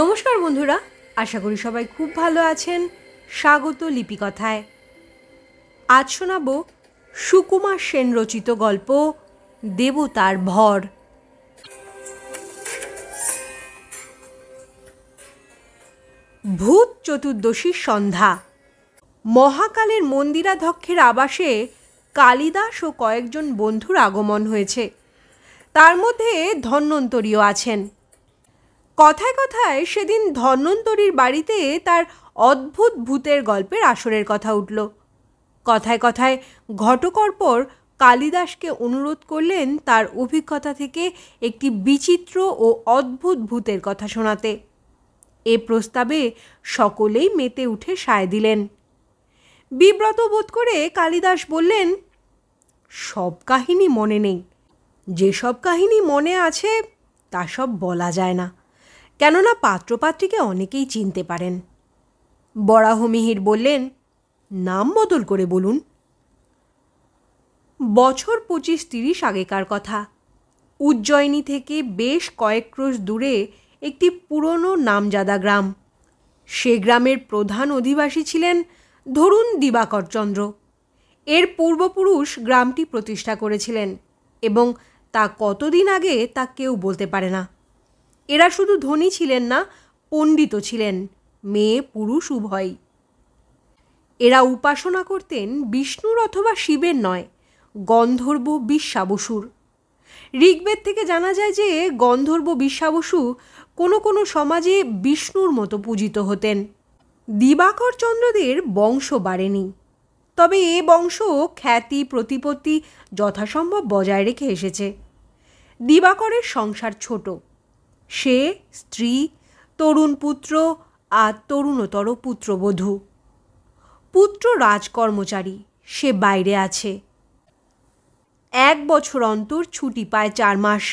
নমস্কার বন্ধুরা আশা করি সবাই খুব ভালো আছেন স্বাগত লিপিকথায় আজ শোনাব সুকুমার সেন রচিত গল্প দেবতার ভর ভূত চতুর্দশীর সন্ধ্যা মহাকালের মন্দিরাধ্যক্ষের আবাসে কালিদাস ও কয়েকজন বন্ধুর আগমন হয়েছে তার মধ্যে ধন্যন্তরীও আছেন কথায় কথায় সেদিন ধন্বন্তরীর বাড়িতে তার অদ্ভুত ভূতের গল্পের আসরের কথা উঠল কথায় কথায় ঘটকর্পর কালিদাসকে অনুরোধ করলেন তার অভিজ্ঞতা থেকে একটি বিচিত্র ও অদ্ভুত ভূতের কথা শোনাতে এ প্রস্তাবে সকলেই মেতে উঠে সায় দিলেন বিব্রত বোধ করে কালিদাস বললেন সব কাহিনী মনে নেই যেসব কাহিনী মনে আছে তা সব বলা যায় না কেননা পাত্রপাত্রীকে অনেকেই চিনতে পারেন বরাহমিহির বললেন নাম বদল করে বলুন বছর পঁচিশ তিরিশ আগেকার কথা উজ্জয়িনী থেকে বেশ কয়েক ক্রোশ দূরে একটি পুরনো নামজাদা গ্রাম সে গ্রামের প্রধান অধিবাসী ছিলেন ধরুন দিবাকর চন্দ্র এর পূর্বপুরুষ গ্রামটি প্রতিষ্ঠা করেছিলেন এবং তা কতদিন আগে তা কেউ বলতে পারে না এরা শুধু ধনী ছিলেন না পণ্ডিত ছিলেন মেয়ে পুরুষ উভয়ই এরা উপাসনা করতেন বিষ্ণুর অথবা শিবের নয় গন্ধর্ব বিশ্বাবসুর ঋগ্বেদ থেকে জানা যায় যে গন্ধর্ব বিশ্বাবসু কোনো কোনো সমাজে বিষ্ণুর মতো পূজিত হতেন দিবাকর চন্দ্রদের বংশ বাড়েনি তবে এ বংশ খ্যাতি প্রতিপত্তি যথাসম্ভব বজায় রেখে এসেছে দিবাকরের সংসার ছোট সে স্ত্রী তরুণ পুত্র আর তরুণতর পুত্রবধূ পুত্র রাজকর্মচারী সে বাইরে আছে এক বছর অন্তর ছুটি পায় চার মাস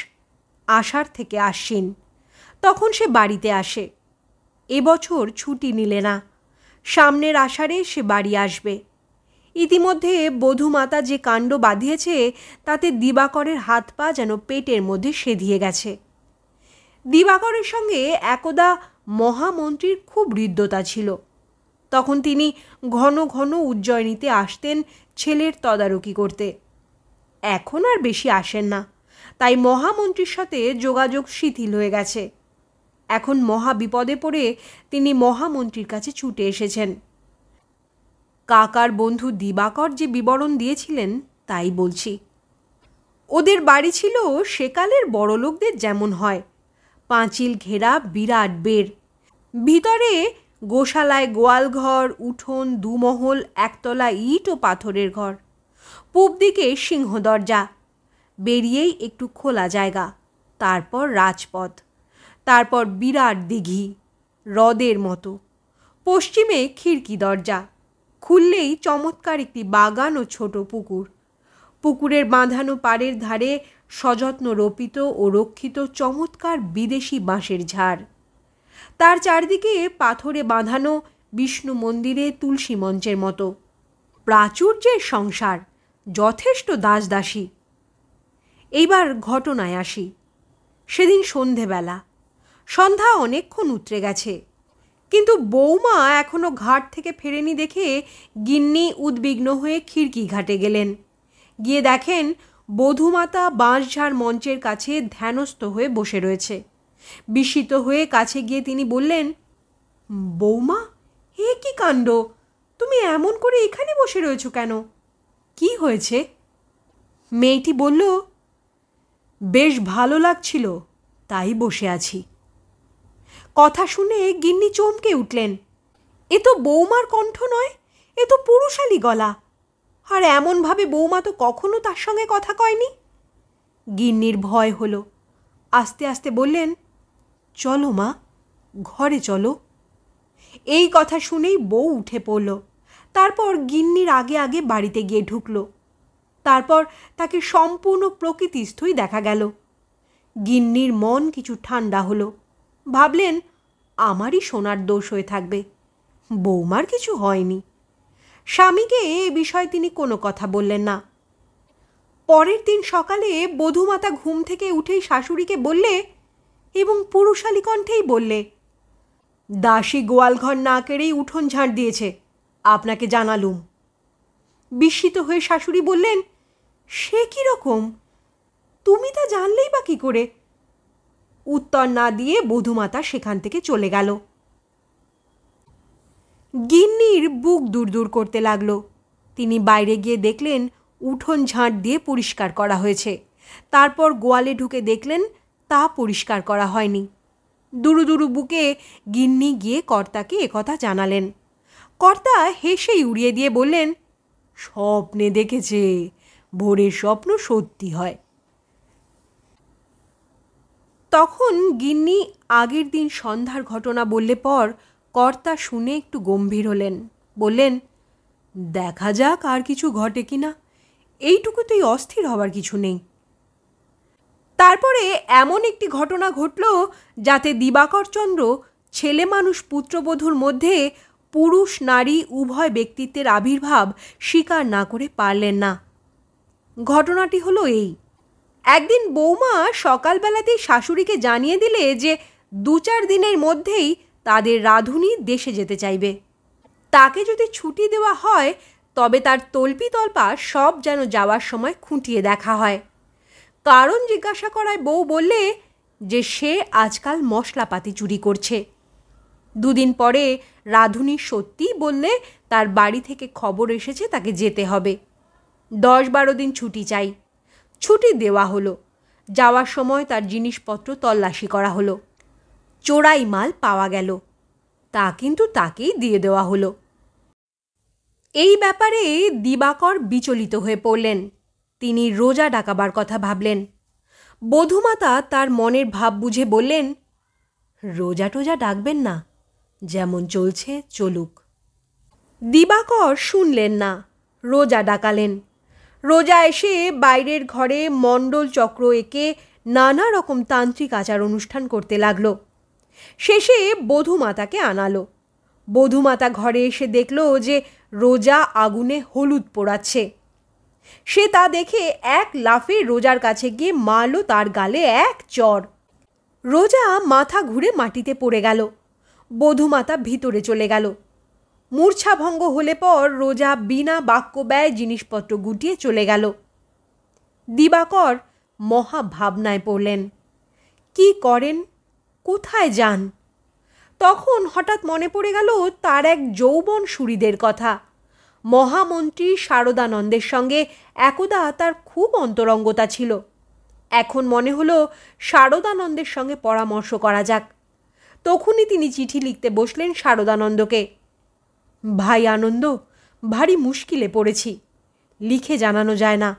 আষাঢ় থেকে আসছেন তখন সে বাড়িতে আসে এবছর ছুটি নিলে না সামনের আষাঢ়ে সে বাড়ি আসবে ইতিমধ্যে বধূমাতা যে কাণ্ড বাঁধিয়েছে তাতে দিবাকরের হাত পা যেন পেটের মধ্যে সেধিয়ে গেছে দিবাকরের সঙ্গে একদা মহামন্ত্রীর খুব হৃদ্যতা ছিল তখন তিনি ঘন ঘন উজ্জয়নীতে আসতেন ছেলের তদারকি করতে এখন আর বেশি আসেন না তাই মহামন্ত্রীর সাথে যোগাযোগ শিথিল হয়ে গেছে এখন মহা বিপদে পড়ে তিনি মহামন্ত্রীর কাছে ছুটে এসেছেন কাকার বন্ধু দিবাকর যে বিবরণ দিয়েছিলেন তাই বলছি ওদের বাড়ি ছিল সেকালের বড়লোকদের যেমন হয় পাঁচিল ঘেরা বিরাট বের ভিতরে গোশালায় গোয়ালঘর উঠোন দুমহল একতলা ইট ও পাথরের ঘর পূব দিকে সিংহ দরজা বেরিয়েই একটু খোলা জায়গা তারপর রাজপথ তারপর বিরাট দিঘি হ্রদের মতো পশ্চিমে খিড়কি দরজা খুললেই চমৎকার একটি বাগান ও ছোট পুকুর পুকুরের বাঁধানো পাড়ের ধারে সযত্ন রোপিত ও রক্ষিত চমৎকার বিদেশি বাঁশের ঝাড় তার চারদিকে পাথরে বাঁধানো বিষ্ণু মন্দিরে তুলসী মঞ্চের মতো প্রাচুর্যের সংসার যথেষ্ট দাসদাসী এইবার ঘটনায় আসি সেদিন সন্ধেবেলা সন্ধ্যা অনেকক্ষণ উতরে গেছে কিন্তু বৌমা এখনও ঘাট থেকে ফেরেনি দেখে গিন্নি উদ্বিগ্ন হয়ে খিড়কি ঘাটে গেলেন গিয়ে দেখেন বধুমাতা বাঁশঝাড় মঞ্চের কাছে ধ্যানস্থ হয়ে বসে রয়েছে বিস্মিত হয়ে কাছে গিয়ে তিনি বললেন বৌমা হে কি কাণ্ড তুমি এমন করে এখানে বসে রয়েছো কেন কি হয়েছে মেয়েটি বলল বেশ ভালো লাগছিল তাই বসে আছি কথা শুনে গিন্নি চমকে উঠলেন এ তো বৌমার কণ্ঠ নয় এ তো পুরুষালী গলা আর এমনভাবে বৌমা তো কখনো তার সঙ্গে কথা কয়নি গিন্নির ভয় হলো আস্তে আস্তে বললেন চলো মা ঘরে চলো এই কথা শুনেই বউ উঠে পড়ল তারপর গিন্নির আগে আগে বাড়িতে গিয়ে ঢুকল তারপর তাকে সম্পূর্ণ প্রকৃতিস্থই দেখা গেল গিন্নির মন কিছু ঠান্ডা হলো ভাবলেন আমারই সোনার দোষ হয়ে থাকবে বৌমার কিছু হয়নি স্বামীকে এ বিষয়ে তিনি কোনো কথা বললেন না পরের দিন সকালে বধুমাতা ঘুম থেকে উঠেই শাশুড়িকে বললে এবং পুরুষালী কণ্ঠেই বললে দাসী গোয়ালঘর না কেড়েই উঠোন ঝাঁট দিয়েছে আপনাকে জানালুম বিস্মিত হয়ে শাশুড়ি বললেন সে রকম তুমি তা জানলেই বা কী করে উত্তর না দিয়ে বধুমাতা সেখান থেকে চলে গেল গিন্নির বুক দূর করতে লাগলো তিনি বাইরে গিয়ে দেখলেন উঠোন ঝাঁট দিয়ে পরিষ্কার করা হয়েছে তারপর গোয়ালে ঢুকে দেখলেন তা পরিষ্কার করা হয়নি দুরু দুরু বুকে গিন্নি গিয়ে কর্তাকে একথা জানালেন কর্তা হেসেই উড়িয়ে দিয়ে বললেন স্বপ্নে দেখেছে ভোরের স্বপ্ন সত্যি হয় তখন গিন্নি আগের দিন সন্ধ্যার ঘটনা বললে পর কর্তা শুনে একটু গম্ভীর হলেন বললেন দেখা যাক আর কিছু ঘটে কি না এইটুকুতেই অস্থির হবার কিছু নেই তারপরে এমন একটি ঘটনা ঘটল যাতে দিবাকরচন্দ্র ছেলে মানুষ পুত্রবধূর মধ্যে পুরুষ নারী উভয় ব্যক্তিত্বের আবির্ভাব স্বীকার না করে পারলেন না ঘটনাটি হলো এই একদিন বৌমা সকালবেলাতেই শাশুড়িকে জানিয়ে দিলে যে দু চার দিনের মধ্যেই তাদের রাঁধুনি দেশে যেতে চাইবে তাকে যদি ছুটি দেওয়া হয় তবে তার তল্পি তল্পা সব যেন যাওয়ার সময় খুঁটিয়ে দেখা হয় কারণ জিজ্ঞাসা করায় বউ বললে যে সে আজকাল মশলাপাতি চুরি করছে দুদিন পরে রাধুনি সত্যিই বললে তার বাড়ি থেকে খবর এসেছে তাকে যেতে হবে দশ বারো দিন ছুটি চাই ছুটি দেওয়া হলো যাওয়ার সময় তার জিনিসপত্র তল্লাশি করা হলো চোরাই মাল পাওয়া গেল তা কিন্তু তাকেই দিয়ে দেওয়া হলো এই ব্যাপারে দিবাকর বিচলিত হয়ে পড়লেন তিনি রোজা ডাকাবার কথা ভাবলেন বধুমাতা তার মনের ভাব বুঝে বললেন রোজা টোজা ডাকবেন না যেমন চলছে চলুক দিবাকর শুনলেন না রোজা ডাকালেন রোজা এসে বাইরের ঘরে মণ্ডল চক্র এঁকে নানা রকম তান্ত্রিক আচার অনুষ্ঠান করতে লাগলো শেষে বধুমাতাকে আনালো বধুমাতা ঘরে এসে দেখল যে রোজা আগুনে হলুদ পোড়াচ্ছে সে তা দেখে এক লাফে রোজার কাছে গিয়ে মারল তার গালে এক চর রোজা মাথা ঘুরে মাটিতে পড়ে গেল বধুমাতা ভিতরে চলে গেল মূর্ছাভঙ্গ হলে পর রোজা বিনা বাক্য ব্যয় জিনিসপত্র গুটিয়ে চলে গেল দিবাকর মহা ভাবনায় পড়লেন কি করেন কোথায় যান তখন হঠাৎ মনে পড়ে গেল তার এক যৌবন সুরিদের কথা মহামন্ত্রী শারদানন্দের সঙ্গে একদা তার খুব অন্তরঙ্গতা ছিল এখন মনে হলো শারদানন্দের সঙ্গে পরামর্শ করা যাক তখনই তিনি চিঠি লিখতে বসলেন শারদানন্দকে ভাই আনন্দ ভারী মুশকিলে পড়েছি লিখে জানানো যায় না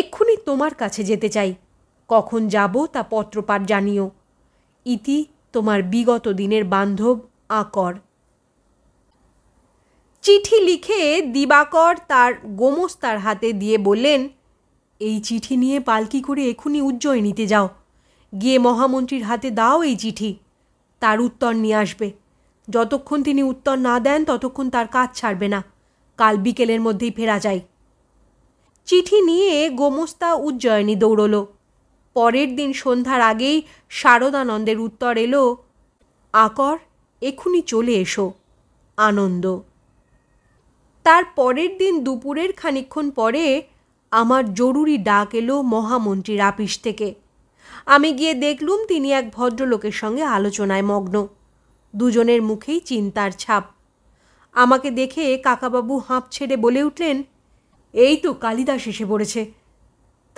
এক্ষুনি তোমার কাছে যেতে চাই কখন যাব তা পত্রপাঠ জানিও ইতি তোমার বিগত দিনের বান্ধব আকর চিঠি লিখে দিবাকর তার গোমস্তার হাতে দিয়ে বললেন এই চিঠি নিয়ে পালকি করে এখুনি নিতে যাও গিয়ে মহামন্ত্রীর হাতে দাও এই চিঠি তার উত্তর নিয়ে আসবে যতক্ষণ তিনি উত্তর না দেন ততক্ষণ তার কাজ ছাড়বে না কাল বিকেলের মধ্যেই ফেরা যায় চিঠি নিয়ে গোমস্তা উজ্জয়নী দৌড়ল পরের দিন সন্ধ্যার আগেই শারদানন্দের উত্তর এলো আকর এখুনি চলে এসো আনন্দ তার পরের দিন দুপুরের খানিক্ষণ পরে আমার জরুরি ডাক এলো মহামন্ত্রীর আপিস থেকে আমি গিয়ে দেখলুম তিনি এক ভদ্রলোকের সঙ্গে আলোচনায় মগ্ন দুজনের মুখেই চিন্তার ছাপ আমাকে দেখে কাকাবাবু হাঁপ ছেড়ে বলে উঠলেন এই তো কালিদাস এসে পড়েছে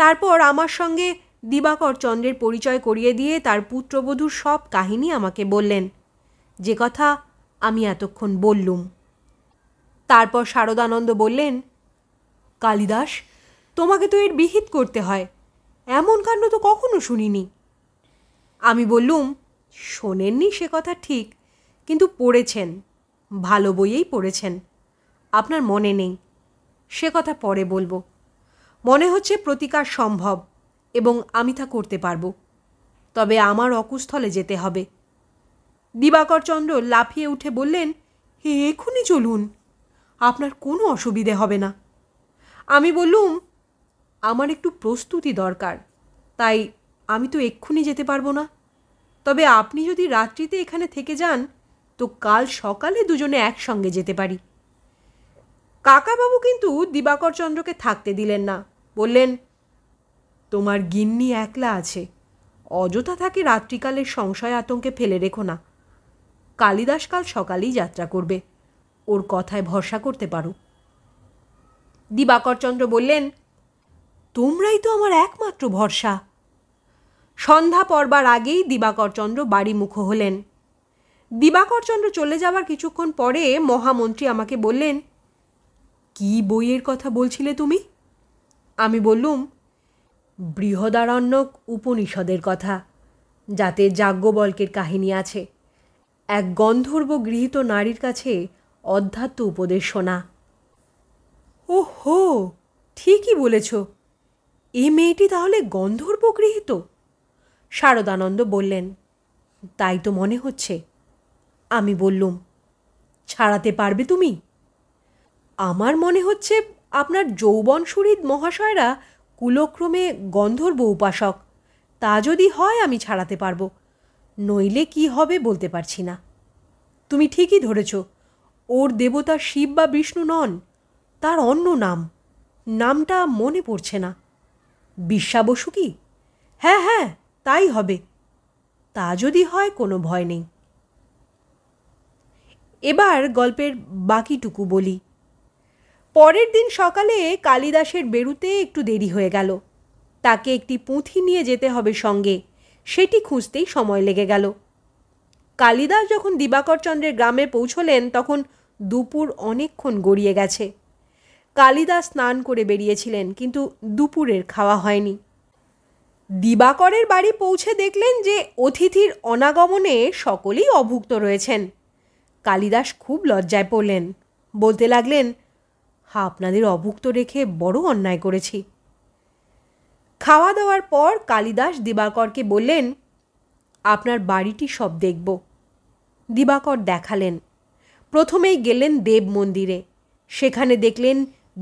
তারপর আমার সঙ্গে দিবাকর চন্দ্রের পরিচয় করিয়ে দিয়ে তার পুত্রবধূর সব কাহিনী আমাকে বললেন যে কথা আমি এতক্ষণ বললুম তারপর শারদানন্দ বললেন কালিদাস তোমাকে তো এর বিহিত করতে হয় এমন কাণ্ড তো কখনো শুনিনি আমি বললুম শোনেননি সে কথা ঠিক কিন্তু পড়েছেন ভালো বইয়েই পড়েছেন আপনার মনে নেই সে কথা পরে বলবো মনে হচ্ছে প্রতিকার সম্ভব এবং আমি তা করতে পারব তবে আমার অকুস্থলে যেতে হবে দিবাকর চন্দ্র লাফিয়ে উঠে বললেন হে এখনই চলুন আপনার কোনো অসুবিধে হবে না আমি বললুম আমার একটু প্রস্তুতি দরকার তাই আমি তো এক্ষুনি যেতে পারবো না তবে আপনি যদি রাত্রিতে এখানে থেকে যান তো কাল সকালে দুজনে একসঙ্গে যেতে পারি কাকাবাবু কিন্তু দিবাকর চন্দ্রকে থাকতে দিলেন না বললেন তোমার গিন্নি একলা আছে অযথা থাকে রাত্রিকালের সংশয় আতঙ্কে ফেলে রেখো না কালিদাস কাল সকালেই যাত্রা করবে ওর কথায় ভরসা করতে পারো দিবাকরচন্দ্র বললেন তোমরাই তো আমার একমাত্র ভরসা সন্ধ্যা পড়বার আগেই দিবাকরচন্দ্র মুখ হলেন দিবাকরচন্দ্র চলে যাওয়ার কিছুক্ষণ পরে মহামন্ত্রী আমাকে বললেন কি বইয়ের কথা বলছিলে তুমি আমি বললুম বৃহদারণ্যক উপনিষদের কথা যাতে যাজ্ঞবল্কের কাহিনী আছে এক গন্ধর্ব গৃহীত নারীর কাছে অধ্যাত্ম উপদেশ শোনা ও হো ঠিকই বলেছ এই মেয়েটি তাহলে গন্ধর্ব গৃহীত শারদানন্দ বললেন তাই তো মনে হচ্ছে আমি বললুম ছাড়াতে পারবে তুমি আমার মনে হচ্ছে আপনার যৌবন সুহৃদ মহাশয়রা কুলক্রমে গন্ধর্ব উপাসক তা যদি হয় আমি ছাড়াতে পারবো নইলে কি হবে বলতে পারছি না তুমি ঠিকই ধরেছ ওর দেবতা শিব বা বিষ্ণু নন তার অন্য নাম নামটা মনে পড়ছে না বিশ্বাবসু কি হ্যাঁ হ্যাঁ তাই হবে তা যদি হয় কোনো ভয় নেই এবার গল্পের বাকিটুকু বলি পরের দিন সকালে কালিদাসের বেরুতে একটু দেরি হয়ে গেল তাকে একটি পুঁথি নিয়ে যেতে হবে সঙ্গে সেটি খুঁজতেই সময় লেগে গেল কালিদাস যখন দিবাকর চন্দ্রের গ্রামে পৌঁছলেন তখন দুপুর অনেকক্ষণ গড়িয়ে গেছে কালিদাস স্নান করে বেরিয়েছিলেন কিন্তু দুপুরের খাওয়া হয়নি দিবাকরের বাড়ি পৌঁছে দেখলেন যে অতিথির অনাগমনে সকলেই অভুক্ত রয়েছেন কালিদাস খুব লজ্জায় পড়লেন বলতে লাগলেন হা আপনাদের অভুক্ত রেখে বড় অন্যায় করেছি খাওয়া দাওয়ার পর কালিদাস দিবাকরকে বললেন আপনার বাড়িটি সব দেখব দিবাকর দেখালেন প্রথমেই গেলেন দেব মন্দিরে সেখানে দেখলেন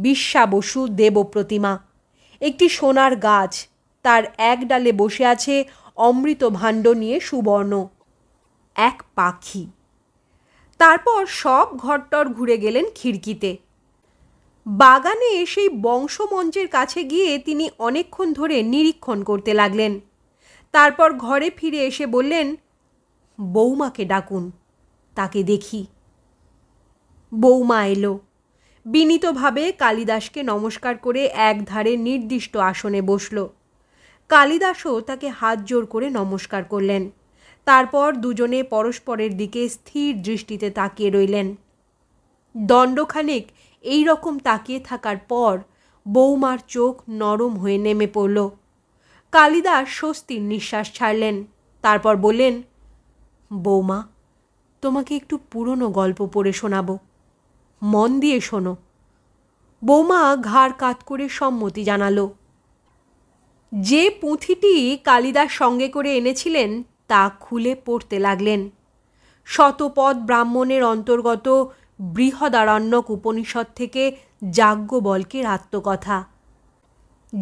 বিশ্বা বসু দেব প্রতিমা একটি সোনার গাছ তার এক ডালে বসে আছে অমৃত ভাণ্ড নিয়ে সুবর্ণ এক পাখি তারপর সব ঘরটর ঘুরে গেলেন খিড়কিতে বাগানে সেই বংশমঞ্চের কাছে গিয়ে তিনি অনেকক্ষণ ধরে নিরীক্ষণ করতে লাগলেন তারপর ঘরে ফিরে এসে বললেন বৌমাকে ডাকুন তাকে দেখি বৌমা এলো বিনীতভাবে কালিদাসকে নমস্কার করে এক ধারে নির্দিষ্ট আসনে বসল কালিদাসও তাকে হাত জোর করে নমস্কার করলেন তারপর দুজনে পরস্পরের দিকে স্থির দৃষ্টিতে তাকিয়ে রইলেন দণ্ডখানিক এই রকম তাকিয়ে থাকার পর বৌমার চোখ নরম হয়ে নেমে পড়ল কালিদাস স্বস্তির নিঃশ্বাস ছাড়লেন তারপর বললেন বৌমা তোমাকে একটু পুরনো গল্প পড়ে শোনাবো মন দিয়ে শোনো বৌমা ঘাড় কাত করে সম্মতি জানালো যে পুঁথিটি কালিদাস সঙ্গে করে এনেছিলেন তা খুলে পড়তে লাগলেন শতপথ ব্রাহ্মণের অন্তর্গত বৃহদারণ্যক উপনিষদ থেকে যাজ্ঞবল্কের আত্মকথা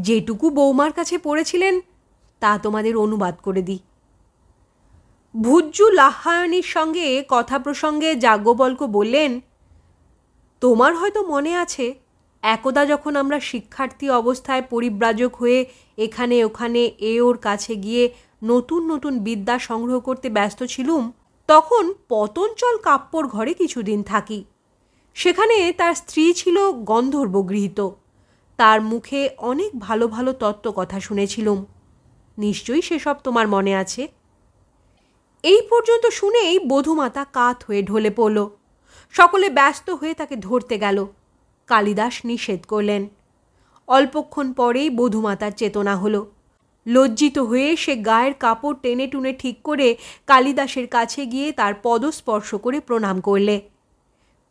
যেটুকু বৌমার কাছে পড়েছিলেন তা তোমাদের অনুবাদ করে দিই ভুজ্জু লাহায়নীর সঙ্গে কথা প্রসঙ্গে যাজ্ঞবল্ক বললেন তোমার হয়তো মনে আছে একদা যখন আমরা শিক্ষার্থী অবস্থায় পরিব্রাজক হয়ে এখানে ওখানে এ ওর কাছে গিয়ে নতুন নতুন বিদ্যা সংগ্রহ করতে ব্যস্ত ছিলুম তখন পতঞ্চল কাপ্পর ঘরে কিছুদিন থাকি সেখানে তার স্ত্রী ছিল গন্ধর্ব গৃহীত তার মুখে অনেক ভালো ভালো তত্ত্ব কথা শুনেছিলুম নিশ্চয়ই সেসব তোমার মনে আছে এই পর্যন্ত শুনেই বধুমাতা কাত হয়ে ঢলে পড়ল সকলে ব্যস্ত হয়ে তাকে ধরতে গেল কালিদাস নিষেধ করলেন অল্পক্ষণ পরেই বধুমাতার চেতনা হলো লজ্জিত হয়ে সে গায়ের কাপড় টেনে টুনে ঠিক করে কালিদাসের কাছে গিয়ে তার পদস্পর্শ করে প্রণাম করলে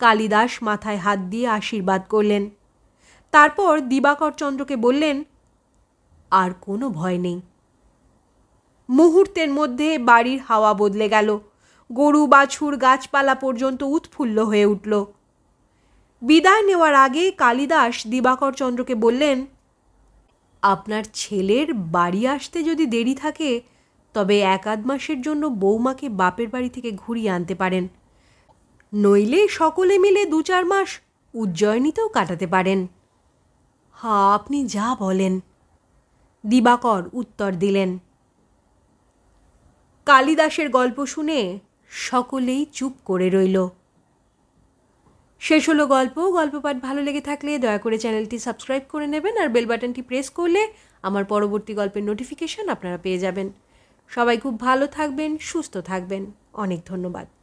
কালিদাস মাথায় হাত দিয়ে আশীর্বাদ করলেন তারপর দিবাকর চন্দ্রকে বললেন আর কোনো ভয় নেই মুহূর্তের মধ্যে বাড়ির হাওয়া বদলে গেল গরু বাছুর গাছপালা পর্যন্ত উৎফুল্ল হয়ে উঠল বিদায় নেওয়ার আগে কালিদাস দিবাকর চন্দ্রকে বললেন আপনার ছেলের বাড়ি আসতে যদি দেরি থাকে তবে এক আধ মাসের জন্য বৌমাকে বাপের বাড়ি থেকে ঘুরিয়ে আনতে পারেন নইলে সকলে মিলে দু চার মাস উজ্জয়িনীতেও কাটাতে পারেন হা আপনি যা বলেন দিবাকর উত্তর দিলেন কালিদাসের গল্প শুনে সকলেই চুপ করে রইল শেষ হলো গল্প গল্প পাঠ ভালো লেগে থাকলে দয়া করে চ্যানেলটি সাবস্ক্রাইব করে নেবেন আর বেল বাটনটি প্রেস করলে আমার পরবর্তী গল্পের নোটিফিকেশান আপনারা পেয়ে যাবেন সবাই খুব ভালো থাকবেন সুস্থ থাকবেন অনেক ধন্যবাদ